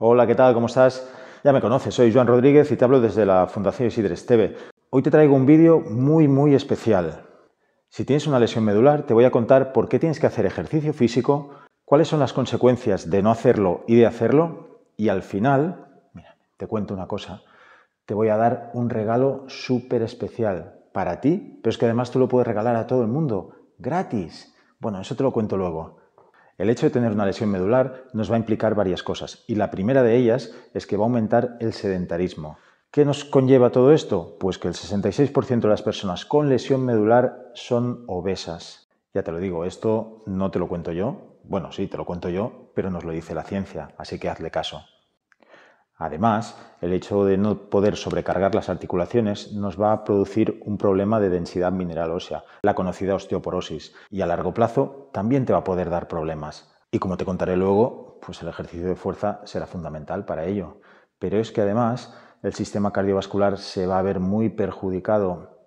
Hola, ¿qué tal? ¿Cómo estás? Ya me conoces, soy Juan Rodríguez y te hablo desde la Fundación Isidre Esteve. Hoy te traigo un vídeo muy, muy especial. Si tienes una lesión medular, te voy a contar por qué tienes que hacer ejercicio físico, cuáles son las consecuencias de no hacerlo y de hacerlo, y al final, mira, te cuento una cosa, te voy a dar un regalo súper especial para ti, pero es que además tú lo puedes regalar a todo el mundo, gratis. Bueno, eso te lo cuento luego. El hecho de tener una lesión medular nos va a implicar varias cosas y la primera de ellas es que va a aumentar el sedentarismo. ¿Qué nos conlleva todo esto? Pues que el 66% de las personas con lesión medular son obesas. Ya te lo digo, esto no te lo cuento yo. Bueno, sí, te lo cuento yo, pero nos lo dice la ciencia, así que hazle caso. Además, el hecho de no poder sobrecargar las articulaciones nos va a producir un problema de densidad mineral ósea, la conocida osteoporosis, y a largo plazo también te va a poder dar problemas. Y como te contaré luego, pues el ejercicio de fuerza será fundamental para ello. Pero es que además el sistema cardiovascular se va a ver muy perjudicado.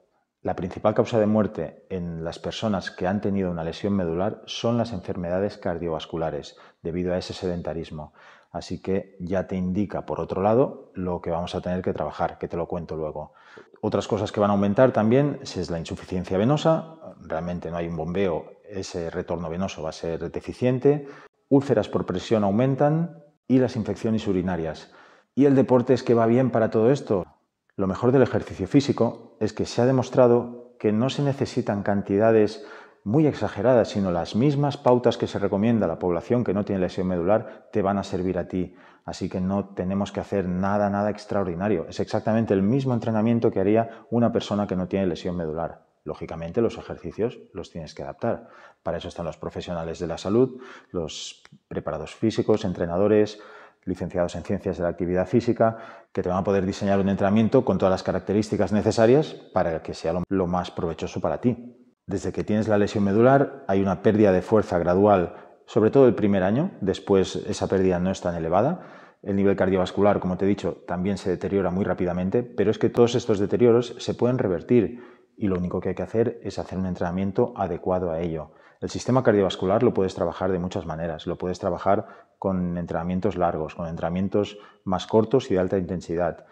La principal causa de muerte en las personas que han tenido una lesión medular son las enfermedades cardiovasculares, debido a ese sedentarismo. Así que ya te indica, por otro lado, lo que vamos a tener que trabajar, que te lo cuento luego. Otras cosas que van a aumentar también es la insuficiencia venosa. Realmente no hay un bombeo, ese retorno venoso va a ser deficiente. Úlceras por presión aumentan y las infecciones urinarias. ¿Y el deporte es que va bien para todo esto? Lo mejor del ejercicio físico es que se ha demostrado que no se necesitan cantidades muy exageradas, sino las mismas pautas que se recomienda a la población que no tiene lesión medular te van a servir a ti. Así que no tenemos que hacer nada, nada extraordinario. Es exactamente el mismo entrenamiento que haría una persona que no tiene lesión medular. Lógicamente los ejercicios los tienes que adaptar. Para eso están los profesionales de la salud, los preparados físicos, entrenadores, licenciados en ciencias de la actividad física, que te van a poder diseñar un entrenamiento con todas las características necesarias para que sea lo, más provechoso para ti. Desde que tienes la lesión medular hay una pérdida de fuerza gradual, sobre todo el primer año, después esa pérdida no es tan elevada. El nivel cardiovascular, como te he dicho, también se deteriora muy rápidamente, pero es que todos estos deterioros se pueden revertir y lo único que hay que hacer es hacer un entrenamiento adecuado a ello. El sistema cardiovascular lo puedes trabajar de muchas maneras. Lo puedes trabajar con entrenamientos largos, con entrenamientos más cortos y de alta intensidad.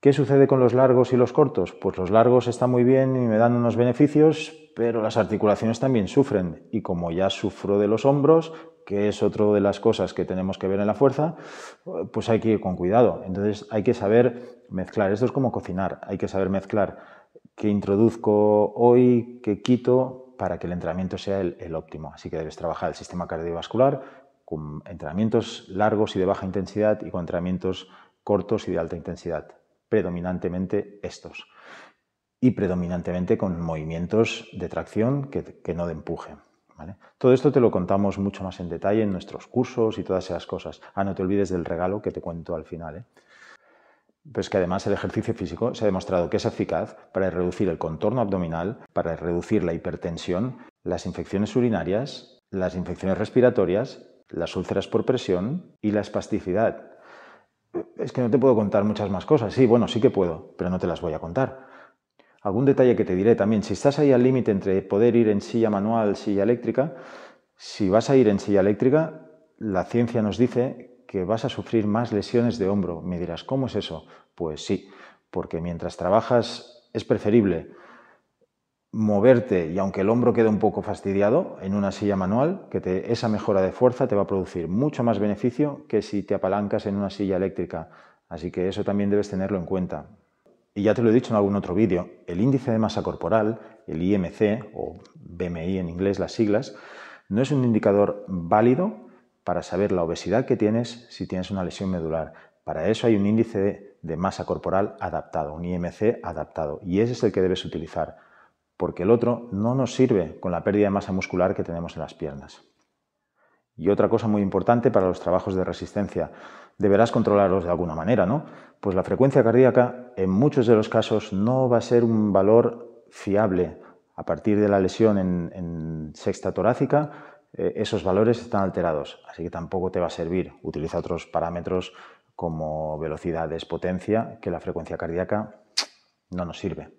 ¿Qué sucede con los largos y los cortos? Pues los largos están muy bien y me dan unos beneficios, pero las articulaciones también sufren. Y como ya sufro de los hombros, que es otra de las cosas que tenemos que ver en la fuerza, pues hay que ir con cuidado. Entonces hay que saber mezclar. Esto es como cocinar. Hay que saber mezclar qué introduzco hoy, qué quito, para que el entrenamiento sea el, el óptimo. Así que debes trabajar el sistema cardiovascular con entrenamientos largos y de baja intensidad y con entrenamientos cortos y de alta intensidad predominantemente estos y predominantemente con movimientos de tracción que, no de empuje. Todo esto te lo contamos mucho más en detalle en nuestros cursos y todas esas cosas. Ah, no te olvides del regalo que te cuento al final. ¿eh? Pues que además el ejercicio físico se ha demostrado que es eficaz para reducir el contorno abdominal, para reducir la hipertensión, las infecciones urinarias, las infecciones respiratorias, las úlceras por presión y la espasticidad es que no te puedo contar muchas más cosas. Sí, bueno, sí que puedo, pero no te las voy a contar. Algún detalle que te diré también, si estás ahí al límite entre poder ir en silla manual, silla eléctrica, si vas a ir en silla eléctrica, la ciencia nos dice que vas a sufrir más lesiones de hombro. Me dirás, ¿cómo es eso? Pues sí, porque mientras trabajas es preferible moverte y aunque el hombro quede un poco fastidiado en una silla manual, que esa mejora de fuerza te va a producir mucho más beneficio que si te apalancas en una silla eléctrica. Así que eso también debes tenerlo en cuenta. Y ya te lo he dicho en algún otro vídeo, el índice de masa corporal, el IMC o BMI en inglés las siglas, no es un indicador válido para saber la obesidad que tienes si tienes una lesión medular. Para eso hay un índice de masa corporal adaptado, un IMC adaptado, y ese es el que debes utilizar porque el otro no nos sirve con la pérdida de masa muscular que tenemos en las piernas. Y otra cosa muy importante para los trabajos de resistencia, deberás controlarlos de alguna manera, ¿no? Pues la frecuencia cardíaca en muchos de los casos no va a ser un valor fiable. A partir de la lesión en, sexta torácica, eh, esos valores están alterados, así que tampoco te va a servir. Utiliza otros parámetros como velocidades, potencia, que la frecuencia cardíaca no nos sirve.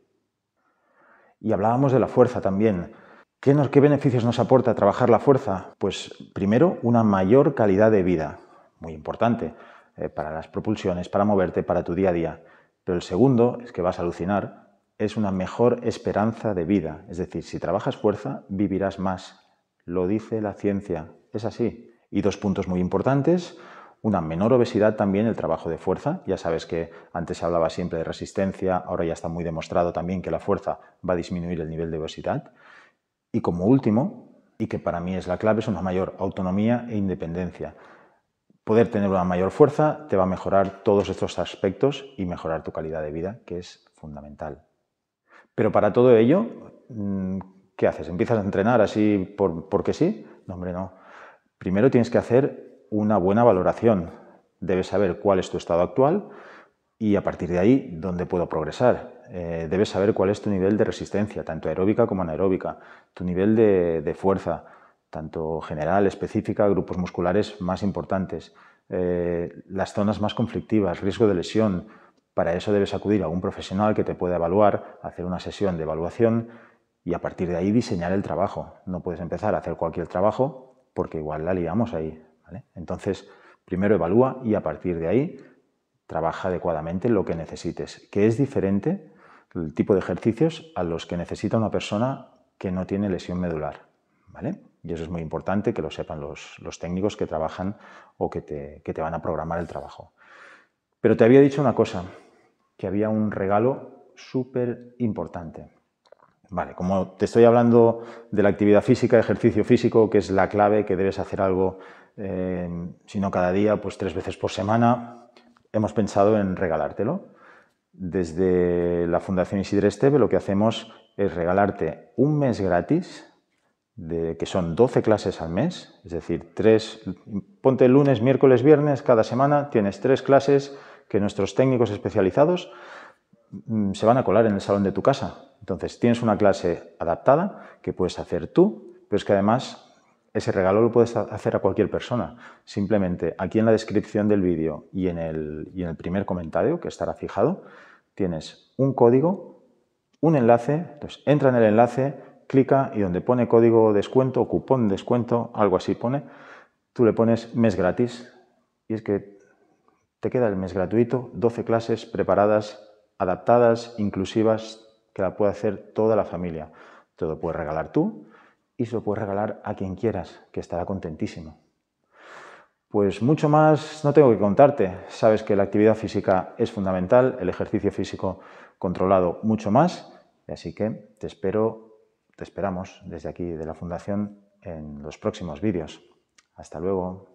Y hablábamos de la fuerza también. ¿Qué, ¿Qué beneficios nos aporta trabajar la fuerza? Pues primero, una mayor calidad de vida, muy importante, eh, para las propulsiones, para moverte, para tu día a día. Pero el segundo, es que vas a alucinar, es una mejor esperanza de vida. Es decir, si trabajas fuerza, vivirás más. Lo dice la ciencia. Es así. Y dos puntos muy importantes. Una menor obesidad también, el trabajo de fuerza. Ya sabes que antes se hablaba siempre de resistencia, ahora ya está muy demostrado también que la fuerza va a disminuir el nivel de obesidad. Y como último, y que para mí es la clave, es una mayor autonomía e independencia. Poder tener una mayor fuerza te va a mejorar todos estos aspectos y mejorar tu calidad de vida, que es fundamental. Pero para todo ello, mm, ¿qué haces? ¿Empiezas a entrenar así porque sí? No, hombre, no. Primero tienes que hacer una buena valoración. Debes saber cuál es tu estado actual y a partir de ahí dónde puedo progresar. Eh, debes saber cuál es tu nivel de resistencia, tanto aeróbica como anaeróbica, tu nivel de, fuerza, tanto general, específica, grupos musculares más importantes, eh, las zonas más conflictivas, riesgo de lesión. Para eso debes acudir a un profesional que te pueda evaluar, hacer una sesión de evaluación y a partir de ahí diseñar el trabajo. No puedes empezar a hacer cualquier trabajo porque igual la liamos ahí. Entonces, primero evalúa y a partir de ahí trabaja adecuadamente lo que necesites, que es diferente el tipo de ejercicios a los que necesita una persona que no tiene lesión medular. Y eso es muy importante que lo sepan los, técnicos que trabajan o que te van a programar el trabajo. Pero te había dicho una cosa, que había un regalo súper importante. Vale, como te estoy hablando de la actividad física, ejercicio físico, que es la clave, que debes hacer algo, eh, si no cada día, pues tres veces por semana, hemos pensado en regalártelo. Desde la Fundación Isidre Esteve lo que hacemos es regalarte un mes gratis, de, que son 12 clases al mes, es decir, tres, ponte lunes, miércoles, viernes, cada semana tienes tres clases que nuestros técnicos especializados Mm, se van a colar en el salón de tu casa. Entonces, tienes una clase adaptada que puedes hacer tú, pero es que además ese regalo lo puedes hacer a cualquier persona. Simplemente aquí en la descripción del vídeo y en el, primer comentario, que estará fijado, tienes un código, un enlace, entonces entra en el enlace, clica y donde pone código descuento cupón descuento, algo así pone, tú le pones mes gratis y es que te queda el mes gratuito, 12 clases preparadas adaptadas, inclusivas, que la puede hacer toda la familia. Te lo puedes regalar tú y se lo puedes regalar a quien quieras, que estará contentísimo. Pues mucho más no tengo que contarte. Sabes que la actividad física es fundamental, el ejercicio físico controlado mucho más, así que te espero, te esperamos desde aquí de la Fundación en los próximos vídeos. Hasta luego.